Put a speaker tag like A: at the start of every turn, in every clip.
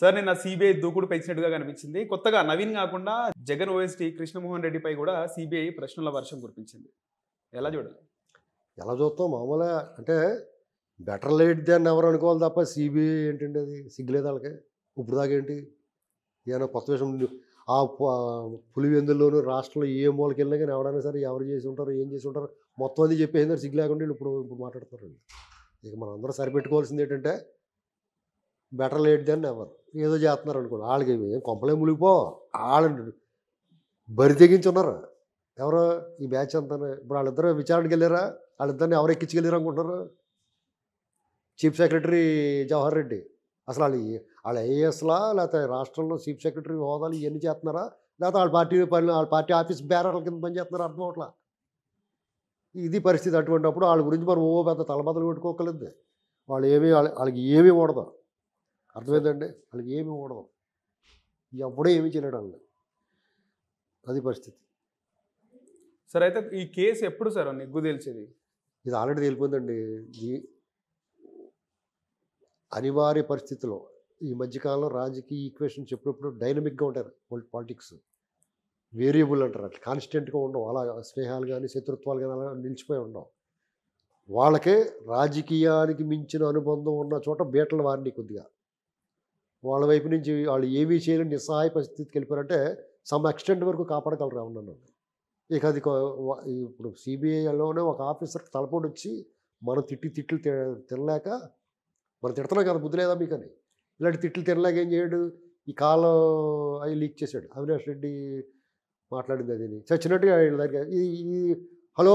A: sir నిన్న CBI దూకుడు పెంచినట్టుగా కనిపించింది కొత్తగా నవీన్ కాకుండా జగన్ ఓఎస్టీ కృష్ణమోహన్ రెడ్డిపై కూడా సిబిఐ ప్రశ్నల వర్షం కురిపించింది ఎలా చూడాలి
B: ఎలా చూస్తాం మామూలుగా అంటే బెటర్ లేట్ దాన్ని ఎవరు అనుకోవాలి తప్ప సిబిఐ ఏంటంటే అది సిగ్గులేదు వాళ్ళకి ఇప్పుడు దాకేంటి ఏమైనా కొత్త విషయం ఆ పులివెందుల్లోనూ రాష్ట్రంలో ఏ మూలకి వెళ్ళినా కానీ ఎవడైనా సరే ఎవరు చేసి ఉంటారు ఏం చేసి ఉంటారు మొత్తం అది చెప్పేసిందారు సిగ్గు లేకుండా ఇప్పుడు ఇప్పుడు మాట్లాడతారు ఇక మనం అందరూ సరిపెట్టుకోవాల్సింది ఏంటంటే బెటర్ లేట్ దాన్ని ఎవరు ఏదో చేస్తున్నారు అనుకోండి వాళ్ళకి ఏం కొంపలే మునిగిపో వాళ్ళు బరి తెగించున్నారు ఎవరు ఈ బ్యాచ్ అంతా ఇప్పుడు వాళ్ళిద్దరు విచారణకి వెళ్ళారా వాళ్ళిద్దరిని ఎవరు ఎక్కించుకెళ్ళారు అనుకుంటున్నారు చీఫ్ సెక్రటరీ జవహర్ రెడ్డి అసలు వాళ్ళు వాళ్ళు ఐఏఎస్లా లేకపోతే రాష్ట్రంలో చీఫ్ సెక్రటరీ హోదాలు ఇవన్నీ చేస్తున్నారా లేకపోతే వాళ్ళ పార్టీ పని వాళ్ళ పార్టీ ఆఫీస్ బ్యారర్ల కింద పని చేస్తున్నారు అర్థం అవట్లా ఇది పరిస్థితి అటువంటిప్పుడు వాళ్ళ గురించి మనం ఓ పెద్ద తలబద్దలు పెట్టుకోకలేదు వాళ్ళు ఏమీ వాళ్ళకి ఏమీ ఉండదు అర్థమైందండి వాళ్ళకి ఏమి ఉండదు ఎవడో ఏమి చేయలేడు వాళ్ళని అది పరిస్థితి
A: సార్ అయితే ఈ కేసు ఎప్పుడు సార్ నిగ్గు తేల్చేది
B: ఇది ఆల్రెడీ తేలిపోయిందండి ఈ అనివార్య పరిస్థితిలో ఈ మధ్యకాలంలో రాజకీయ ఈక్వేషన్స్ ఎప్పుడప్పుడు డైనమిక్గా ఉంటారు పాలిటిక్స్ వేరియబుల్ అంటారు అట్లా కాన్స్టెంట్గా ఉండవు అలా స్నేహాలు కానీ శత్రుత్వాలు కానీ అలా నిలిచిపోయి ఉండవు వాళ్ళకే రాజకీయానికి మించిన అనుబంధం ఉన్న చోట బేటలు వారిని కొద్దిగా వాళ్ళ వైపు నుంచి వాళ్ళు ఏమీ చేయలేని నిస్సహాయ పరిస్థితికి వెళ్ళిపోయారంటే సమ్ ఎక్స్టెంట్ వరకు కాపాడగలరా ఉన్నాను ఇక అది ఇప్పుడు సిబిఐలోనే ఒక ఆఫీసర్ తలపొడి వచ్చి మనం తిట్టి తిట్లు తినలేక మనం తిడతాం కదా బుద్ధి లేదా మీకని ఇలాంటి తిట్లు తినలేక ఏం చేయడు ఈ కాలం అవి లీక్ చేశాడు అవినాష్ రెడ్డి మాట్లాడింది అది చచ్చినట్టుగా దగ్గర ఈ హలో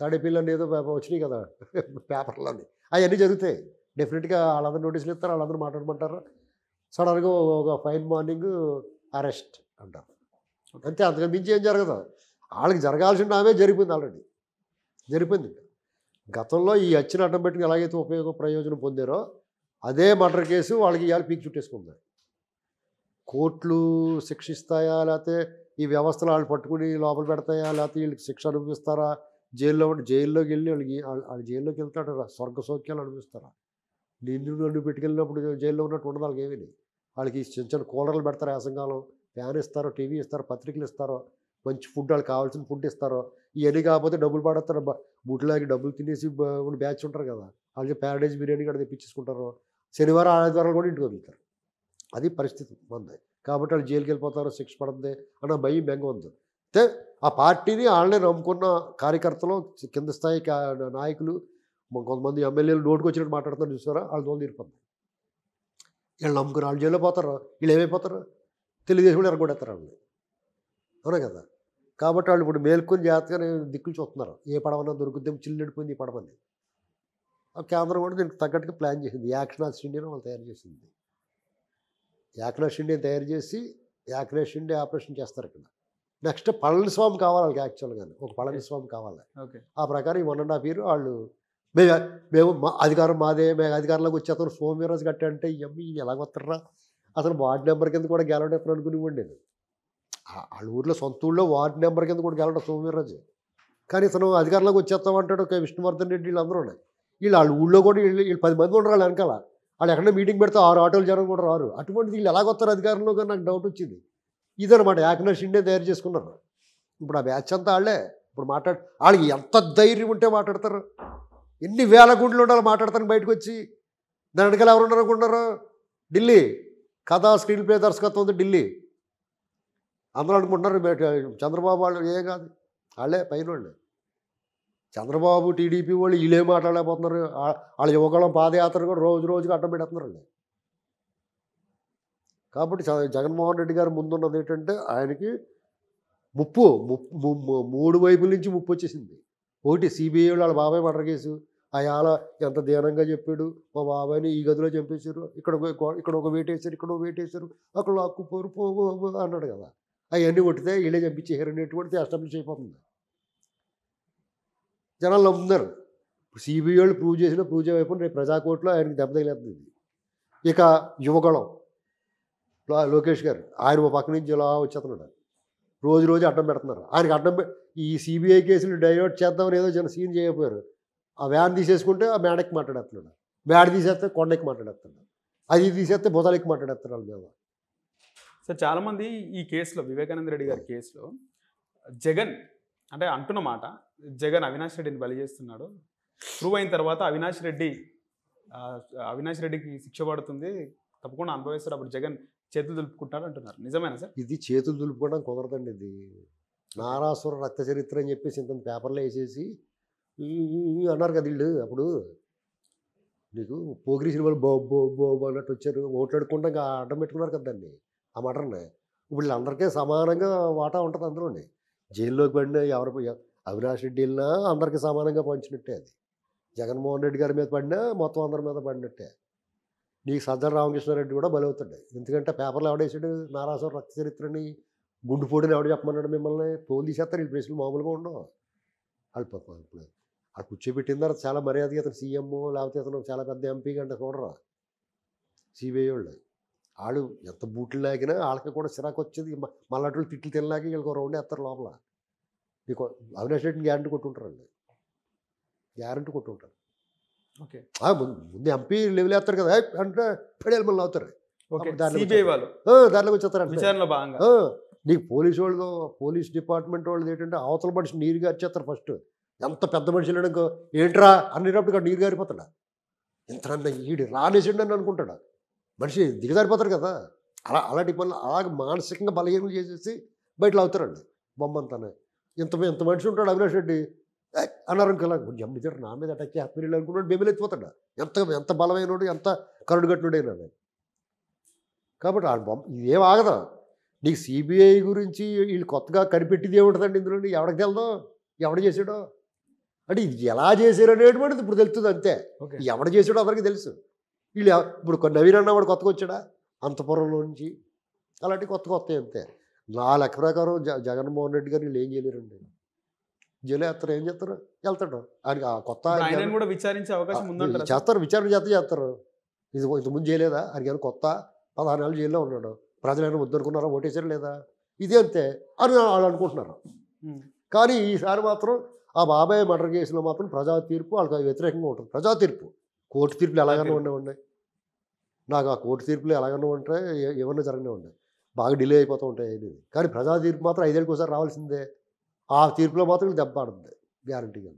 B: తాడేపిల్లని ఏదో పేపర్ వచ్చినాయి కదా పేపర్లని అవన్నీ జరుగుతాయి డెఫినెట్గా వాళ్ళందరూ నోటీసులు ఇస్తారు వాళ్ళందరూ మాట్లాడమంటారు సడన్గా ఒక ఫైన్ మార్నింగ్ అరెస్ట్ అంటారు అంతే అంతకు మించి ఏం జరగదు వాళ్ళకి జరగాల్సిన ఆమె జరిగిపోయింది ఆల్రెడీ జరిగిపోయింది గతంలో ఈ వచ్చిన అడ్డం పెట్టుకుని ఎలాగైతే ఉపయోగ ప్రయోజనం పొందారో అదే మర్డర్ కేసు వాళ్ళకి ఇవాళ పీక్ చుట్టేసుకుంది కోర్టులు శిక్షిస్తాయా లేకపోతే ఈ వ్యవస్థలు వాళ్ళు పట్టుకుని లోపల పెడతాయా లేకపోతే వీళ్ళకి శిక్ష అనుభవిస్తారా జైల్లో జైల్లోకి వెళ్ళి వాళ్ళకి వాళ్ళు జైల్లోకి వెళ్తాడు స్వర్గ సౌక్యాలు అనుభవిస్తారా నిన్ను నన్ను పెట్టుకెళ్ళినప్పుడు జైల్లో ఉన్నట్టు ఉండదు వాళ్ళకి ఏమీ వాళ్ళకి చిన్న చిన్న కూలర్లు పెడతారు యాసంగాలం ఫ్యాన్ ఇస్తారో టీవీ ఇస్తారో పత్రికలు ఇస్తారో మంచి ఫుడ్ వాళ్ళకి కావాల్సిన ఫుడ్ ఇస్తారో ఇవన్నీ కాకపోతే డబ్బులు పడతారు బుట్లాగి డబ్బులు తినేసి బ్యాచ్ ఉంటారు కదా వాళ్ళకి ప్యారడైజ్ బిర్యానీ కూడా తెప్పించుకుంటారు శనివారం ఆదివారాలు కూడా ఇంటికి వదులుతారు అది పరిస్థితి ఉంది కాబట్టి వాళ్ళు జైలుకి వెళ్ళిపోతారు శిక్ష పడుతుంది అన్న భయం బెంగ ఉంది అయితే ఆ పార్టీని వాళ్ళని నమ్ముకున్న కార్యకర్తలు కింద స్థాయి నాయకులు కొంతమంది ఎమ్మెల్యేలు నోటుకు వచ్చినట్టు మాట్లాడుతున్నారు చూసారా వాళ్ళు దోలు తీరిపోతుంది వీళ్ళు నమ్ముకుని వాళ్ళు జైల్లో పోతారు వీళ్ళు ఏమైపోతారు తెలుగుదేశం కూడా ఎరగొడేస్తారు వాళ్ళు అవునా కదా కాబట్టి వాళ్ళు ఇప్పుడు మేల్కొని జాగ్రత్తగా దిక్కులు చూస్తున్నారు ఏ పడవన్నా దొరుకుద్దాం చిల్లిడిపోయింది ఈ పడవని కేంద్రం కూడా దీనికి తగ్గట్టుగా ప్లాన్ చేసింది యాక్షనాస్ ఇండియాను వాళ్ళు తయారు చేసింది యాక్నాస్ ఇండియాని తయారు చేసి యాక్నాస్ ఇండియా ఆపరేషన్ చేస్తారు ఇక్కడ నెక్స్ట్ పళనిస్వామి కావాలి వాళ్ళకి యాక్చువల్గా ఒక పళనిస్వామి కావాలి ఆ ప్రకారం ఈ వన్ అండ్ హాఫ్ ఇయర్ వాళ్ళు మేము మేము మా అధికారం మాదే మేము అధికారంలోకి వచ్చి అతను సోమవీరాజు కట్టాడంటే ఎమ్మి ఎలా వస్తారా అతను వార్డు నెంబర్ కింద కూడా గెలవడం ఎప్పుడు అనుకునివ్వండి నేను వాళ్ళ ఊర్లో సొంత ఊళ్ళో వార్డు నెంబర్ కింద కూడా గెలవడం సోమవీరాజు కానీ ఇతను అధికారంలోకి అంటాడు ఒక విష్ణువర్ధన్ రెడ్డి వీళ్ళందరూ ఉన్నాయి వీళ్ళు వాళ్ళ ఊళ్ళో కూడా వీళ్ళు వీళ్ళు పది మంది ఉండరు వాళ్ళు వెనకాల వాళ్ళు ఎక్కడ మీటింగ్ పెడితే ఆరు ఆటోలు జనం కూడా రారు అటువంటిది వీళ్ళు ఎలా అధికారంలో కానీ నాకు డౌట్ వచ్చింది ఇదనమాట యాక్నర్ షిండే తయారు చేసుకున్నారు ఇప్పుడు ఆ బ్యాచ్ అంతా వాళ్ళే ఇప్పుడు మాట్లాడు వాళ్ళకి ఎంత ధైర్యం ఉంటే మాట్లాడతారు ఎన్ని వేల గుండ్లు ఉండాలి మాట్లాడతాను బయటకు వచ్చి దాని వెనకాల ఎవరు ఉండరు అనుకుంటున్నారు ఢిల్లీ కథ స్క్రీన్ ప్లే దర్శకత్వం ఉంది ఢిల్లీ అందరూ అనుకుంటున్నారు చంద్రబాబు వాళ్ళు ఏం కాదు వాళ్ళే పైన వాళ్ళే చంద్రబాబు టీడీపీ వాళ్ళు వీళ్ళే మాట్లాడలేకపోతున్నారు వాళ్ళ యువకులం పాదయాత్ర కూడా రోజు రోజుకి అడ్డం పెడుతున్నారు కాబట్టి జగన్మోహన్ రెడ్డి గారు ముందున్నది ఏంటంటే ఆయనకి ముప్పు మూడు వైపుల నుంచి ముప్పు వచ్చేసింది ఒకటి సిబిఐ వాళ్ళ బాబాయ్ మర్డర్ కేసు అయాల ఎంత దీనంగా చెప్పాడు మా బాబాయ్ని ఈ గదిలో చంపేశారు ఇక్కడ ఇక్కడ ఒక వేటేశారు ఇక్కడ ఒక వేటేశారు అక్కడ లాక్కుపోరు పో అన్నాడు కదా అవన్నీ కొట్టితే వీళ్ళే చంపించేశారు అనేటువంటిది ఎస్టాబ్లిష్ అయిపోతుంది జనాలు నమ్ముతున్నారు సిబిఐ వాళ్ళు ప్రూవ్ చేసినా ప్రూవ్ చేయకపోయినా రేపు ప్రజాకోర్టులో ఆయనకి దెబ్బ తగిలేస్తుంది ఇక యువగళం లోకేష్ గారు ఆయన ఒక పక్క నుంచి ఇలా వచ్చేస్తున్నాడు రోజు రోజు అడ్డం పెడుతున్నారు ఆయనకి అడ్డం ఈ సిబిఐ కేసులు డైవర్ట్ చేద్దామని ఏదో జన సీన్ చేయకపోయారు ఆ వ్యాన్ తీసేసుకుంటే ఆ మేడకి మాట్లాడేస్తున్నాడు మేడ తీసేస్తే కొండకి మాట్లాడేస్తున్నాడు అది తీసేస్తే బుధాలకి మాట్లాడేస్తున్నాడు మేము
A: సార్ చాలామంది ఈ కేసులో వివేకానంద రెడ్డి గారి కేసులో జగన్ అంటే అంటున్న మాట జగన్ అవినాష్ రెడ్డిని బలి చేస్తున్నాడు ప్రూవ్ అయిన తర్వాత అవినాష్ రెడ్డి అవినాష్ రెడ్డికి శిక్ష పడుతుంది తప్పకుండా అనుభవిస్తాడు అప్పుడు జగన్ చేతులు దులుపుకుంటాడు అంటున్నారు నిజమేనా సార్
B: ఇది చేతులు దులుపుకోవడం కుదరదండి ఇది నారాసుర రక్త చరిత్ర అని చెప్పేసి ఇంత పేపర్లో వేసేసి అన్నారు కదా వీళ్ళు అప్పుడు నీకు పోగిరి సినిమాలు బో బో బో అన్నట్టు వచ్చారు ఓట్లాడుకుంటా ఇంకా అడ్డం పెట్టుకున్నారు కదా దాన్ని ఆ మటర్ని ఇప్పుడు వీళ్ళందరికీ సమానంగా వాటా ఉంటుంది అందులోనే జైల్లోకి పడిన ఎవరు అవినాష్ రెడ్డి వెళ్ళినా అందరికీ సమానంగా పంచినట్టే అది జగన్మోహన్ రెడ్డి గారి మీద పడినా మొత్తం అందరి మీద పడినట్టే నీకు సజ్జన రామకృష్ణారెడ్డి కూడా బలవుతాడు ఎందుకంటే పేపర్లు ఎవడేసాడు నారాసుర రక్త చరిత్రని గుండు ఎవడ చెప్పమన్నాడు మిమ్మల్ని పోలీసు చేస్తారు వీళ్ళు ప్రశ్నలు మామూలుగా ఉండవు అల్ప ఇప్పుడు ఆ కూర్చోబెట్టిన తర్వాత చాలా మర్యాదగా అతను సీఎంఓ లేకపోతే అతను చాలా పెద్ద ఎంపీ కంటే చూడరా సిబిఐ వాళ్ళు వాళ్ళు ఎంత బూట్లు లాగినా వాళ్ళకి కూడా చిరాకు వచ్చేది మళ్ళీ తిట్లు తినలాగి వీళ్ళకి రౌండ్ వేస్తారు లోపల మీకు అవినాష్ రెడ్డిని గ్యారంటీ కొట్టుంటారండి గ్యారంటీ కొట్టుంటారు ఓకే ముందు ఎంపీ లెవెల్ వేస్తారు కదా అంటే పెడేలు మళ్ళీ అవుతారు దాంట్లోకి వచ్చేస్తారు నీకు పోలీసు వాళ్ళు పోలీస్ డిపార్ట్మెంట్ వాళ్ళు ఏంటంటే అవతల మనిషి నీరుగా వచ్చేస్తారు ఫస్ట్ ఎంత పెద్ద మనిషి లేడనుకో ఏంట్రా అన్నిటప్పుడు నీరు గారిపోతాడు ఇంత ఈడు రానేసిండు అని అనుకుంటాడు మనిషి దిగజారిపోతాడు కదా అలా అలాంటి పనులు అలాగ మానసికంగా బలహీనం చేసేసి బయటలో అవుతారండి బొమ్మంతానే ఇంత ఇంత మనిషి ఉంటాడు అవినాష్ రెడ్డి అన్నారు కదా జమ్మి దగ్గర నా మీద అటాక్ చేస్తున్నాడు అనుకున్నాడు బెమిలెత్తిపోతాడు ఎంత ఎంత బలమైన ఎంత కరుడుగట్టుడైనాడు కాబట్టి ఆ బొమ్మ ఇదేం ఆగదా నీకు సిబిఐ గురించి వీళ్ళు కొత్తగా కనిపెట్టిది ఏముంటుందండి ఇందులో ఎవడికి తెలదో ఎవడ చేసాడో అంటే ఇది ఎలా చేశారు అనేటువంటిది ఇప్పుడు తెలుస్తుంది అంతే ఎవడ చేసాడో అందరికీ తెలుసు వీళ్ళు ఇప్పుడు నవీన్ అన్నవాడు కొత్తగా వచ్చాడా అంతపురంలో నుంచి అలాంటి కొత్త కొత్త అంతే నా లెక్క ప్రకారం జ జగన్మోహన్ రెడ్డి గారు వీళ్ళు ఏం చేయలేరండి జైలు ఏం చేస్తారు వెళ్తాడు ఆయనకి ఆ కొత్త కూడా
A: విచారించే అవకాశం ఉందంటారు
B: చేస్తారు విచారణ చేత చేస్తారు ఇది ఇంతకుముందు చేయలేదా ఆయనకి కొత్త పదహారు నెలలు జైల్లో ఉన్నాడు ప్రజలు ఏమైనా వద్దనుకున్నారా ఓటేశారు లేదా ఇది అంతే అని వాళ్ళు అనుకుంటున్నారు కానీ ఈసారి మాత్రం ఆ బాబాయ్ మర్డర్ కేసులో మాత్రం ప్రజా తీర్పు వాళ్ళకి వ్యతిరేకంగా ఉంటుంది ప్రజా తీర్పు కోర్టు తీర్పులు ఎలాగన్నా ఉండే ఉన్నాయి నాకు ఆ కోర్టు తీర్పులు ఎలాగన్నా ఉంటాయి ఏమన్నా జరగనే ఉన్నాయి బాగా డిలే అయిపోతూ ఉంటాయి అనేది కానీ ప్రజా తీర్పు మాత్రం ఐదేళ్ళకి ఒకసారి రావాల్సిందే ఆ తీర్పులో మాత్రం దెబ్బ పడుతుంది గ్యారంటీగా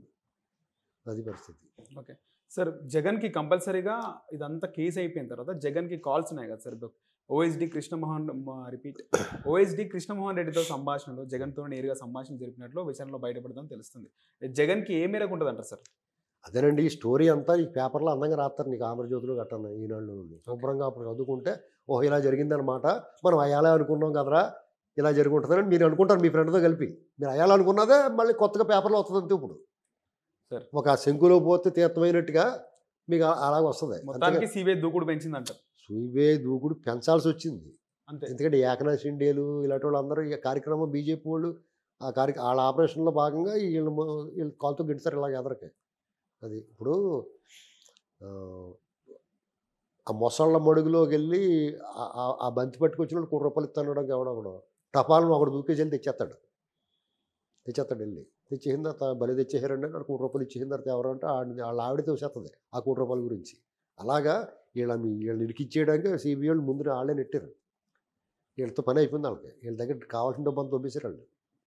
B: అది పరిస్థితి
A: ఓకే సార్ జగన్కి కంపల్సరీగా ఇదంతా కేసు అయిపోయిన తర్వాత జగన్కి కాల్స్ ఉన్నాయి కదా sir OSD Krishnamohan repeat OSD Krishnamohan రెడ్డితో సంభాషణలో జగన్తో నేరుగా సంభాషణ జరిపినట్లు విచారణలో బయటపడదని తెలుస్తుంది జగన్కి ఏ మేరకు ఉంటుంది అంటారు సార్
B: అదేనండి ఈ స్టోరీ అంతా ఈ పేపర్లో అందంగా రాస్తారు నీకు ఆంధ్రజ్యోతిలో గట్టను ఈనాళ్ళు నుండి శుభ్రంగా అప్పుడు చదువుకుంటే ఓ ఇలా జరిగిందనమాట మనం అయ్యాలే అనుకున్నాం కదరా ఇలా జరుగుంటుందని మీరు అనుకుంటారు మీ ఫ్రెండ్తో కలిపి మీరు అయ్యాలనుకున్నదే మళ్ళీ కొత్తగా పేపర్లో వస్తుందంతే ఇప్పుడు ఒక శంకులో పోతే తీర్థమైనట్టుగా మీకు అలాగ వస్తుంది మొత్తానికి సిబిఐ దూకుడు పెంచిందంట సిబిఐ దూకుడు పెంచాల్సి వచ్చింది అంతే ఎందుకంటే ఏకనాథ్ షిండేలు ఇలాంటి వాళ్ళు అందరూ ఈ కార్యక్రమం బీజేపీ వాళ్ళు ఆ కార్య వాళ్ళ ఆపరేషన్లో భాగంగా వీళ్ళు వీళ్ళు కాల్తో గెంటుతారు ఇలాగ ఎదరికి అది ఇప్పుడు ఆ మొసళ్ళ మడుగులోకి వెళ్ళి ఆ బంతి పట్టుకొచ్చిన కోటి రూపాయలు ఇస్తానడం కూడా టపాలను ఒకడు దూకేసి వెళ్ళి తెచ్చేస్తాడు తెచ్చేస్తాడు వెళ్ళి తెచ్చేసింది బలి తెచ్చేసారండి అక్కడ కోటి రూపాయలు ఇచ్చేసిన తర్వాత ఎవరంటే వాళ్ళ ఆవిడ తోసేస్తుంది ఆ కోటి రూపాయల గురించి అలాగా వీళ్ళ వీళ్ళని ఇరికిచ్చేయడానికి సిబిఐ వాళ్ళు ముందు వాళ్ళే నెట్టారు వీళ్ళతో పని అయిపోయింది వాళ్ళకి వీళ్ళ దగ్గర కావాల్సిన డబ్బు అంత పంపేశారు వాళ్ళు